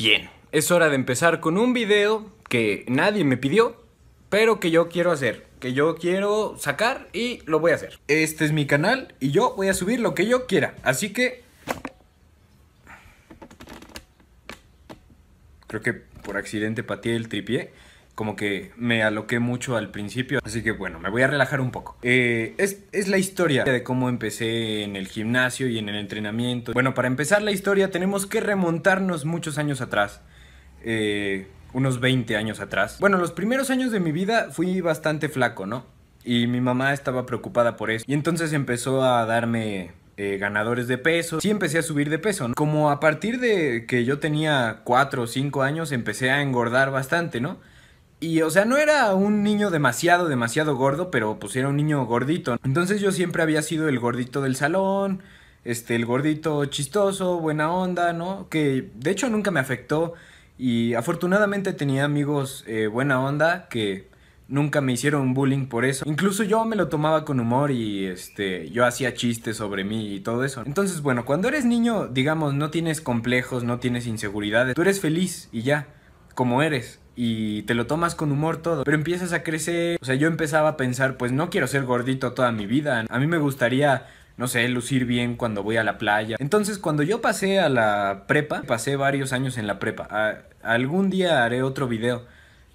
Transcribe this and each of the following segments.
Bien, es hora de empezar con un video que nadie me pidió, pero que yo quiero hacer, que yo quiero sacar y lo voy a hacer. Este es mi canal y yo voy a subir lo que yo quiera, así que... Creo que por accidente pateé el tripié como que me aloqué mucho al principio, así que bueno, me voy a relajar un poco. Eh, es, la historia de cómo empecé en el gimnasio y en el entrenamiento. Bueno, para empezar la historia tenemos que remontarnos muchos años atrás. Eh, unos 20 años atrás. Bueno, los primeros años de mi vida fui bastante flaco, ¿no? Y mi mamá estaba preocupada por eso. Y entonces empezó a darme eh, ganadores de peso. Sí empecé a subir de peso, ¿no? Como a partir de que yo tenía 4 o 5 años empecé a engordar bastante, ¿no? Y o sea, no era un niño demasiado, demasiado gordo, pero pues era un niño gordito. Entonces yo siempre había sido el gordito del salón, este, el gordito chistoso, buena onda, ¿no? Que de hecho nunca me afectó y afortunadamente tenía amigos eh, buena onda que nunca me hicieron bullying por eso. Incluso yo me lo tomaba con humor y este yo hacía chistes sobre mí y todo eso. Entonces, bueno, cuando eres niño, digamos, no tienes complejos, no tienes inseguridades, tú eres feliz y ya, como eres y te lo tomas con humor todo, pero empiezas a crecer, o sea, yo empezaba a pensar, pues no quiero ser gordito toda mi vida, a mí me gustaría no sé, lucir bien cuando voy a la playa. Entonces, cuando yo pasé a la prepa, pasé varios años en la prepa. algún día haré otro video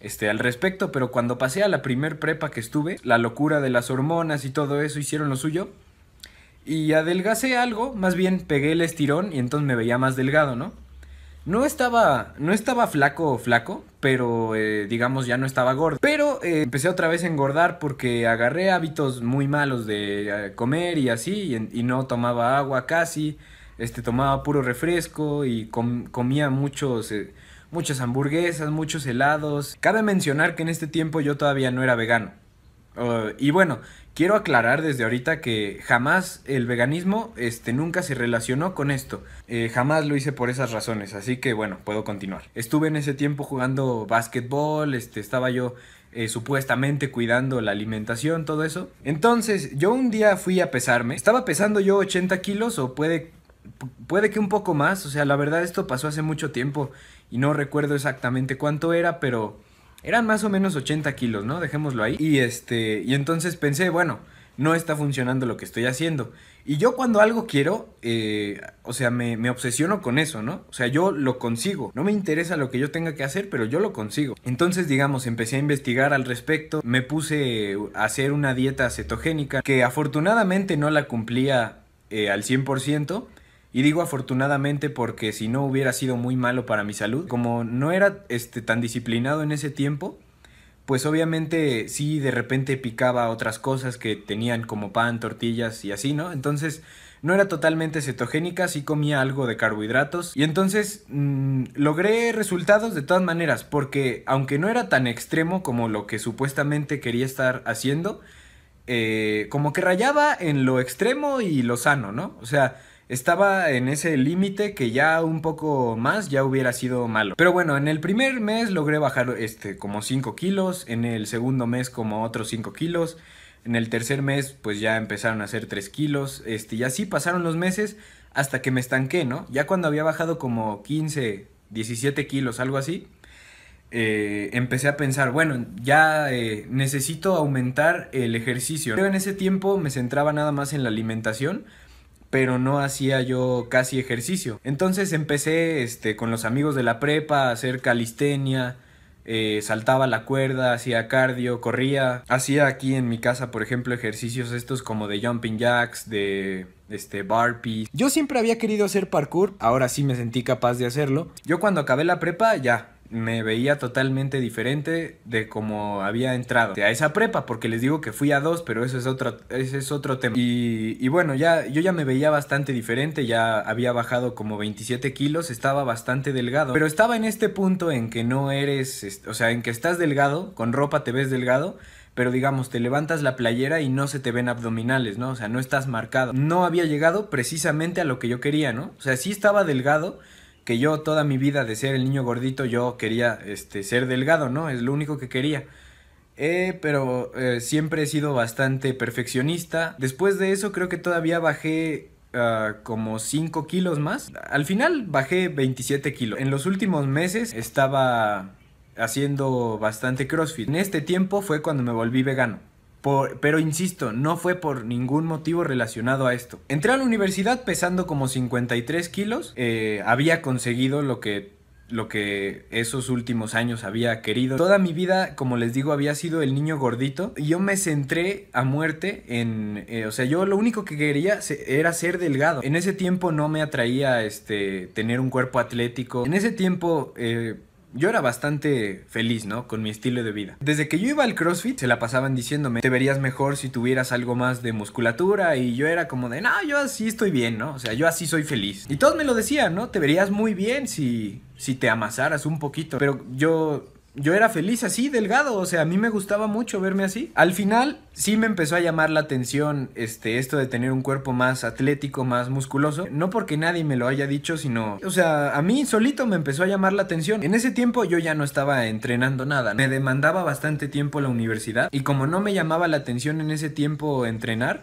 este, al respecto, pero cuando pasé a la primer prepa que estuve, la locura de las hormonas y todo eso hicieron lo suyo. Y adelgacé algo, más bien pegué el estirón y entonces me veía más delgado, ¿no? No estaba, no estaba flaco, flaco, pero eh, digamos ya no estaba gordo. Pero eh, empecé otra vez a engordar porque agarré hábitos muy malos de eh, comer y así, y, no tomaba agua casi, este, tomaba puro refresco y comía muchos, muchas hamburguesas, muchos helados. Cabe mencionar que en este tiempo yo todavía no era vegano. Ah, y bueno, quiero aclarar desde ahorita que jamás el veganismo este, nunca se relacionó con esto. Eh, jamás lo hice por esas razones, así que bueno, puedo continuar. Estuve en ese tiempo jugando básquetbol, este, estaba yo eh, supuestamente cuidando la alimentación, todo eso. Entonces, yo un día fui a pesarme. Estaba pesando yo 80 kilos o puede, puede que un poco más. O sea, la verdad esto pasó hace mucho tiempo y no recuerdo exactamente cuánto era, pero... Eran más o menos 80 kilos, ¿no? Dejémoslo ahí. Y este, y entonces pensé, bueno, no está funcionando lo que estoy haciendo. Y yo cuando algo quiero, eh, o sea, me, obsesiono con eso, ¿no? O sea, yo lo consigo. No me interesa lo que yo tenga que hacer, pero yo lo consigo. Entonces, digamos, empecé a investigar al respecto. Me puse a hacer una dieta cetogénica que afortunadamente no la cumplía eh, al 100%. Y digo afortunadamente porque si no hubiera sido muy malo para mi salud. Como no era este, tan disciplinado en ese tiempo, pues obviamente sí de repente picaba otras cosas que tenían como pan, tortillas y así, ¿no? Entonces no era totalmente cetogénica, sí comía algo de carbohidratos y entonces mm, logré resultados de todas maneras porque aunque no era tan extremo como lo que supuestamente quería estar haciendo, eh, como que rayaba en lo extremo y lo sano, ¿no? O sea, estaba en ese límite que ya un poco más ya hubiera sido malo. Pero bueno, en el primer mes logré bajar este, como 5 kilos, en el segundo mes como otros 5 kilos, en el tercer mes pues ya empezaron a hacer 3 kilos, este, y así pasaron los meses hasta que me estanqué, ¿no? Ya cuando había bajado como 15, 17 kilos, algo así, eh, empecé a pensar, bueno, ya eh, necesito aumentar el ejercicio. Pero en ese tiempo me centraba nada más en la alimentación pero no hacía yo casi ejercicio. Entonces empecé este, con los amigos de la prepa a hacer calistenia, eh, saltaba la cuerda, hacía cardio, corría, hacía aquí en mi casa, por ejemplo, ejercicios estos como de jumping jacks, de este barpees. Yo siempre había querido hacer parkour, ahora sí me sentí capaz de hacerlo. Yo cuando acabé la prepa ya me veía totalmente diferente de como había entrado a esa prepa, porque les digo que fui a dos, pero eso es otro, ese es otro tema. Y, y bueno, ya, yo ya me veía bastante diferente, ya había bajado como 27 kilos, estaba bastante delgado, pero estaba en este punto en que no eres, o sea, en que estás delgado, con ropa te ves delgado, pero digamos, te levantas la playera y no se te ven abdominales, ¿no? O sea, no estás marcado. No había llegado precisamente a lo que yo quería, ¿no? O sea, sí estaba delgado, que yo toda mi vida de ser el niño gordito, yo quería este, ser delgado, ¿no? Es lo único que quería. Eh, pero eh, siempre he sido bastante perfeccionista. Después de eso creo que todavía bajé ah, como 5 kilos más. Al final bajé 27 kilos. En los últimos meses estaba haciendo bastante CrossFit. En este tiempo fue cuando me volví vegano pero insisto, no fue por ningún motivo relacionado a esto. Entré a la universidad pesando como 53 kilos. Eh, había conseguido lo que lo que esos últimos años había querido. Toda mi vida, como les digo, había sido el niño gordito y yo me centré a muerte en, eh, o sea, yo lo único que quería era ser delgado. En ese tiempo no me atraía, este, tener un cuerpo atlético. En ese tiempo, eh, yo era bastante feliz, ¿no? Con mi estilo de vida. Desde que yo iba al CrossFit, se la pasaban diciéndome, te verías mejor si tuvieras algo más de musculatura. Y yo era como de, no, yo así estoy bien, ¿no? O sea, yo así soy feliz. Y todos me lo decían, ¿no? Te verías muy bien si, si te amasaras un poquito. Pero yo yo era feliz así, delgado, o sea, a mí me gustaba mucho verme así. Al final sí me empezó a llamar la atención este esto de tener un cuerpo más atlético, más musculoso, no porque nadie me lo haya dicho, sino, o sea, a mí solito me empezó a llamar la atención. En ese tiempo yo ya no estaba entrenando nada, me demandaba bastante tiempo la universidad y como no me llamaba la atención en ese tiempo entrenar,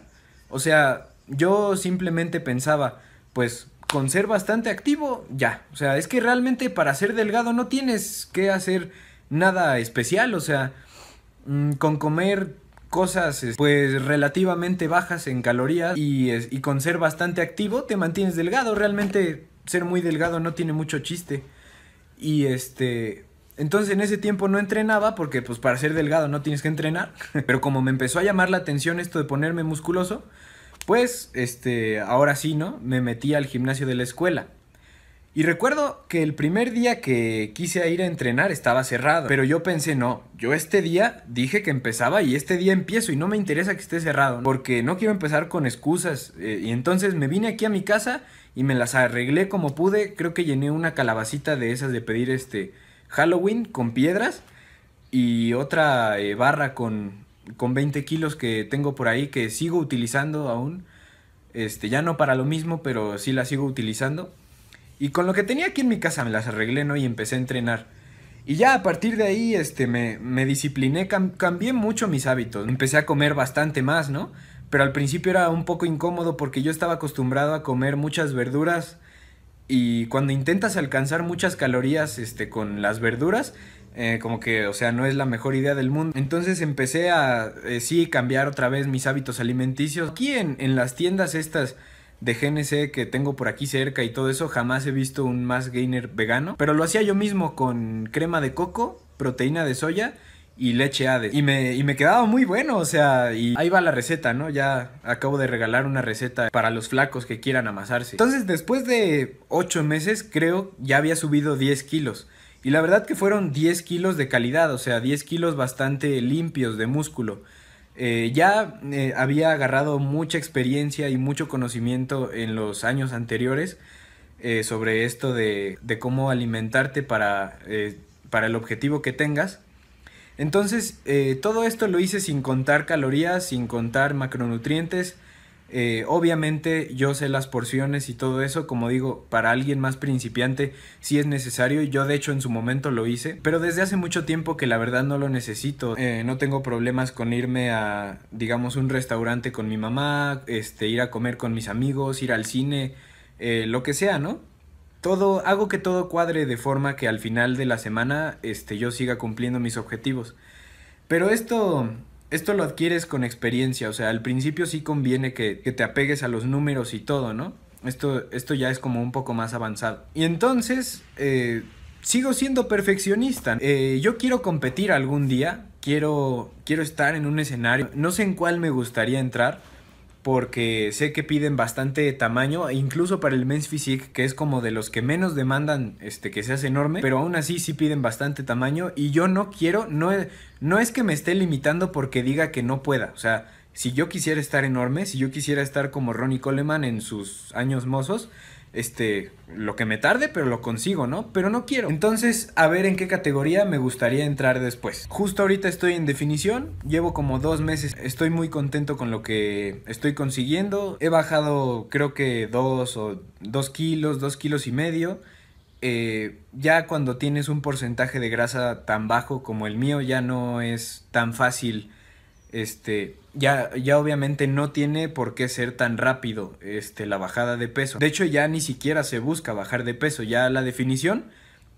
o sea, yo simplemente pensaba, pues con ser bastante activo, ya. O sea, es que realmente para ser delgado no tienes que hacer nada especial, o sea, mm, con comer cosas pues relativamente bajas en calorías y, con ser bastante activo te mantienes delgado, realmente ser muy delgado no tiene mucho chiste. Y este, entonces en ese tiempo no entrenaba porque pues para ser delgado no tienes que entrenar. Pero como me empezó a llamar la atención esto de ponerme musculoso, pues este, ahora sí, ¿no? Me metí al gimnasio de la escuela. Y recuerdo que el primer día que quise ir a entrenar estaba cerrado, pero yo pensé, no, yo este día dije que empezaba y este día empiezo y no me interesa que esté cerrado, porque no quiero empezar con excusas. Eh, y entonces me vine aquí a mi casa y me las arreglé como pude, creo que llené una calabacita de esas de pedir este Halloween con piedras y otra eh, barra con, con 20 kilos que tengo por ahí que sigo utilizando aún. Este, ya no para lo mismo, pero sí la sigo utilizando. Y con lo que tenía aquí en mi casa me las arreglé, ¿no? Y empecé a entrenar. Y ya a partir de ahí este, me, me discipliné, cambié mucho mis hábitos. Empecé a comer bastante más, ¿no? Pero al principio era un poco incómodo porque yo estaba acostumbrado a comer muchas verduras y cuando intentas alcanzar muchas calorías este, con las verduras, eh, como que, o sea, no es la mejor idea del mundo. Entonces empecé a, eh, sí, cambiar otra vez mis hábitos alimenticios. Aquí en las tiendas estas de GNC que tengo por aquí cerca y todo eso, jamás he visto un más gainer vegano. Pero lo hacía yo mismo con crema de coco, proteína de soya y leche ADE. Y me, y me quedaba muy bueno, o sea, y ahí va la receta, ¿no? Ya acabo de regalar una receta para los flacos que quieran amasarse. Entonces, después de 8 meses, creo, ya había subido 10 kilos. Y la verdad que fueron 10 kilos de calidad, o sea, 10 kilos bastante limpios de músculo. Eh, ya eh, había agarrado mucha experiencia y mucho conocimiento en los años anteriores eh, sobre esto de, cómo alimentarte para el objetivo que tengas. Entonces, todo esto lo hice sin contar calorías, sin contar macronutrientes, eh, obviamente yo sé las porciones y todo eso, como digo, para alguien más principiante sí es necesario, yo de hecho en su momento lo hice, pero desde hace mucho tiempo que la verdad no lo necesito, eh, no tengo problemas con irme a, digamos, un restaurante con mi mamá, este, ir a comer con mis amigos, ir al cine, eh, lo que sea, ¿no? Todo, hago que todo cuadre de forma que al final de la semana este, yo siga cumpliendo mis objetivos. Pero esto esto lo adquieres con experiencia, o sea, al principio sí conviene que, te apegues a los números y todo, ¿no? Esto, esto ya es como un poco más avanzado. Y entonces, eh, sigo siendo perfeccionista. Eh, yo quiero competir algún día, quiero, quiero estar en un escenario, no sé en cuál me gustaría entrar, porque sé que piden bastante tamaño, e incluso para el Men's Physique, que es como de los que menos demandan este, que seas enorme, pero aún así sí piden bastante tamaño y yo no quiero, no, no es que me esté limitando porque diga que no pueda, o sea, si yo quisiera estar enorme, si yo quisiera estar como Ronnie Coleman en sus años mozos, este, lo que me tarde, pero lo consigo, ¿no? Pero no quiero. Entonces, a ver en qué categoría me gustaría entrar después. Justo ahorita estoy en definición, llevo como dos meses, estoy muy contento con lo que estoy consiguiendo. He bajado creo que dos o dos kilos, dos kilos y medio. Eh, ya cuando tienes un porcentaje de grasa tan bajo como el mío, ya no es tan fácil este ya ya obviamente no tiene por qué ser tan rápido este la bajada de peso. De hecho ya ni siquiera se busca bajar de peso, ya la definición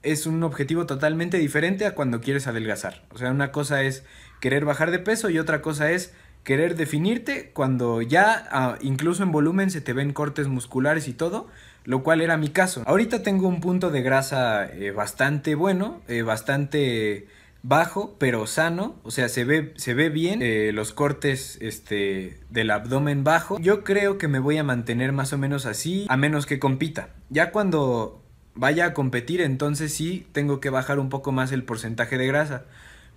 es un objetivo totalmente diferente a cuando quieres adelgazar. O sea, una cosa es querer bajar de peso y otra cosa es querer definirte cuando ya ah, incluso en volumen se te ven cortes musculares y todo, lo cual era mi caso. Ahorita tengo un punto de grasa eh, bastante bueno, eh, bastante bajo pero sano, o sea, se ve, se ve bien eh, los cortes este, del abdomen bajo. Yo creo que me voy a mantener más o menos así, a menos que compita. Ya cuando vaya a competir, entonces sí tengo que bajar un poco más el porcentaje de grasa.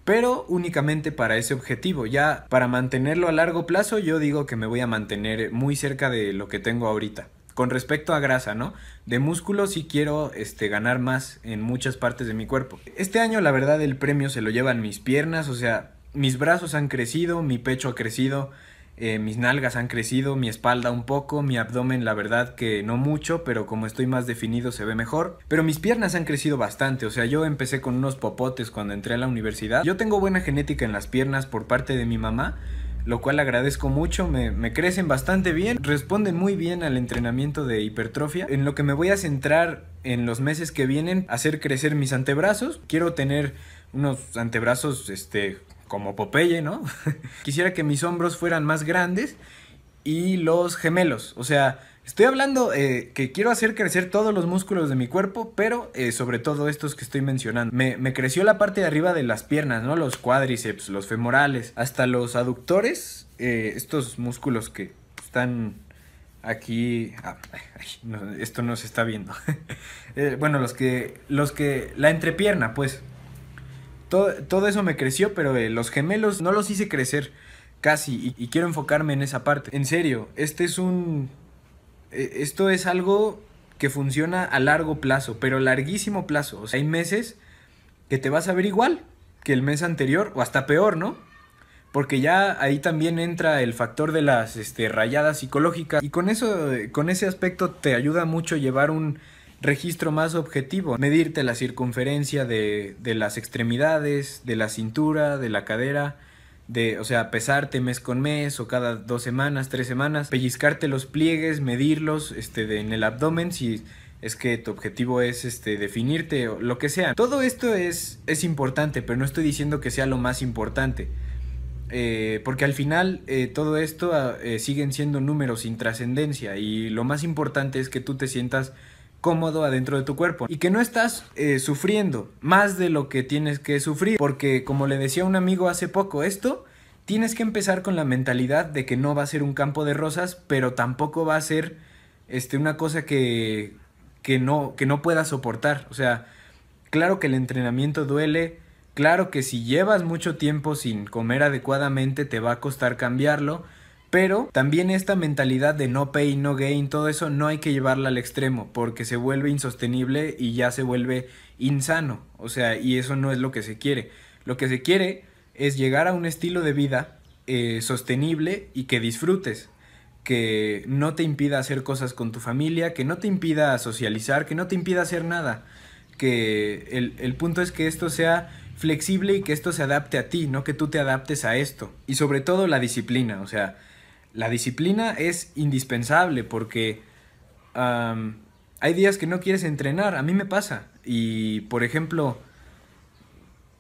Pero únicamente para ese objetivo, ya para mantenerlo a largo plazo yo digo que me voy a mantener muy cerca de lo que tengo ahorita con respecto a grasa, ¿no? De músculo sí quiero este, ganar más en muchas partes de mi cuerpo. Este año la verdad el premio se lo llevan mis piernas, o sea, mis brazos han crecido, mi pecho ha crecido, eh, mis nalgas han crecido, mi espalda un poco, mi abdomen la verdad que no mucho, pero como estoy más definido se ve mejor. Pero mis piernas han crecido bastante, o sea, yo empecé con unos popotes cuando entré a la universidad. Yo tengo buena genética en las piernas por parte de mi mamá, lo cual agradezco mucho, me, crecen bastante bien, responden muy bien al entrenamiento de hipertrofia. En lo que me voy a centrar en los meses que vienen, hacer crecer mis antebrazos. Quiero tener unos antebrazos este, como Popeye, ¿no? Quisiera que mis hombros fueran más grandes y los gemelos, o sea, Estoy hablando eh, que quiero hacer crecer todos los músculos de mi cuerpo, pero eh, sobre todo estos que estoy mencionando. Me, creció la parte de arriba de las piernas, ¿no? Los cuádriceps, los femorales, hasta los aductores, eh, estos músculos que están aquí... Ah, esto no se está viendo. bueno, los que, los que... La entrepierna, pues. Todo, eso me creció, pero los gemelos no los hice crecer casi y quiero enfocarme en esa parte. En serio, este es un eh, esto es algo que funciona a largo plazo, pero larguísimo plazo. O sea, hay meses que te vas a ver igual que el mes anterior o hasta peor, ¿no? Porque ya ahí también entra el factor de las este, rayadas psicológicas y con eso, con ese aspecto te ayuda mucho llevar un registro más objetivo, medirte la circunferencia de las extremidades, de la cintura, de la cadera, de, o sea, pesarte mes con mes o cada dos semanas, tres semanas, pellizcarte los pliegues, medirlos, este, en el abdomen, si es que tu objetivo es este definirte o lo que sea. Todo esto es, es importante, pero no estoy diciendo que sea lo más importante. Eh, porque al final eh, todo esto ah, eh, siguen siendo números sin trascendencia y lo más importante es que tú te sientas cómodo adentro de tu cuerpo y que no estás eh, sufriendo más de lo que tienes que sufrir, porque como le decía un amigo hace poco, esto tienes que empezar con la mentalidad de que no va a ser un campo de rosas, pero tampoco va a ser este, una cosa que, no, que no puedas soportar. O sea, claro que el entrenamiento duele, claro que si llevas mucho tiempo sin comer adecuadamente te va a costar cambiarlo, pero también esta mentalidad de no pay, no gain, todo eso no hay que llevarla al extremo porque se vuelve insostenible y ya se vuelve insano. O sea, y eso no es lo que se quiere. Lo que se quiere es llegar a un estilo de vida eh, sostenible y que disfrutes, que no te impida hacer cosas con tu familia, que no te impida socializar, que no te impida hacer nada. Que el, el punto es que esto sea flexible y que esto se adapte a ti, no que tú te adaptes a esto. Y sobre todo la disciplina, o sea, la disciplina es indispensable porque hay días que no quieres entrenar, a mí me pasa. Y por ejemplo,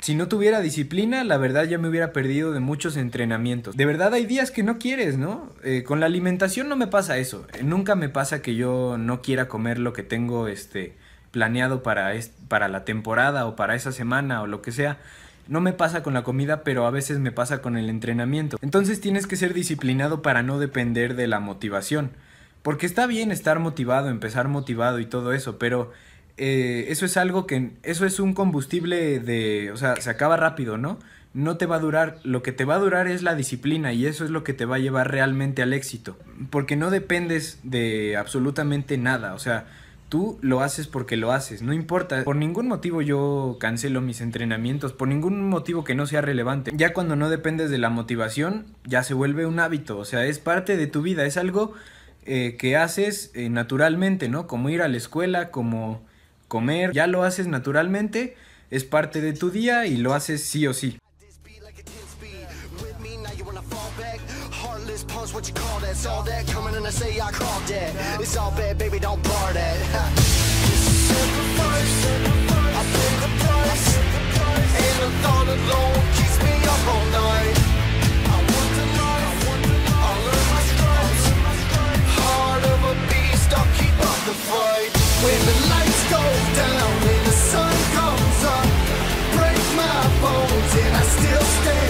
si no tuviera disciplina, la verdad ya me hubiera perdido de muchos entrenamientos. De verdad hay días que no quieres, ¿no? Eh, con la alimentación no me pasa eso. Eh, nunca me pasa que yo no quiera comer lo que tengo este, planeado para, para la temporada o para esa semana o lo que sea. No me pasa con la comida, pero a veces me pasa con el entrenamiento. Entonces tienes que ser disciplinado para no depender de la motivación. Porque está bien estar motivado, empezar motivado y todo eso, pero eh, eso es algo que, eso es un combustible de, o sea, se acaba rápido, ¿no? No te va a durar, lo que te va a durar es la disciplina y eso es lo que te va a llevar realmente al éxito. Porque no dependes de absolutamente nada, o sea, Tú lo haces porque lo haces, no importa. Por ningún motivo yo cancelo mis entrenamientos, por ningún motivo que no sea relevante. Ya cuando no dependes de la motivación, ya se vuelve un hábito, o sea, es parte de tu vida, es algo eh, que haces eh, naturalmente, ¿no? Como ir a la escuela, como comer, ya lo haces naturalmente, es parte de tu día y lo haces sí o sí. what you call that. Saw that coming and I say I called that. It's all bad, baby, don't bar that. I the price. And keeps me up all night. I my stripes. Heart of a beast, I'll keep the fight. When the lights go down and the sun comes up, break my bones and I still stand.